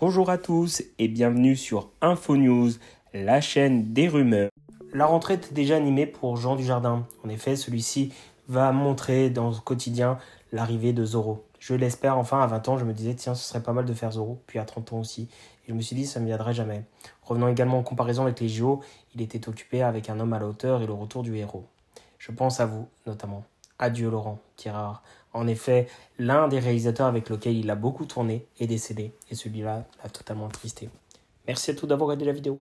Bonjour à tous et bienvenue sur InfoNews, la chaîne des rumeurs. La rentrée est déjà animée pour Jean Dujardin. En effet, celui-ci va montrer dans le quotidien l'arrivée de Zoro. Je l'espère enfin à 20 ans, je me disais tiens, ce serait pas mal de faire Zoro, puis à 30 ans aussi. Et je me suis dit ça ne viendrait jamais. Revenant également en comparaison avec les JO, il était occupé avec un homme à la hauteur et le retour du héros. Je pense à vous notamment. Adieu Laurent Tirard. En effet, l'un des réalisateurs avec lequel il a beaucoup tourné est décédé, et celui-là l'a totalement tristé. Merci à tous d'avoir regardé la vidéo.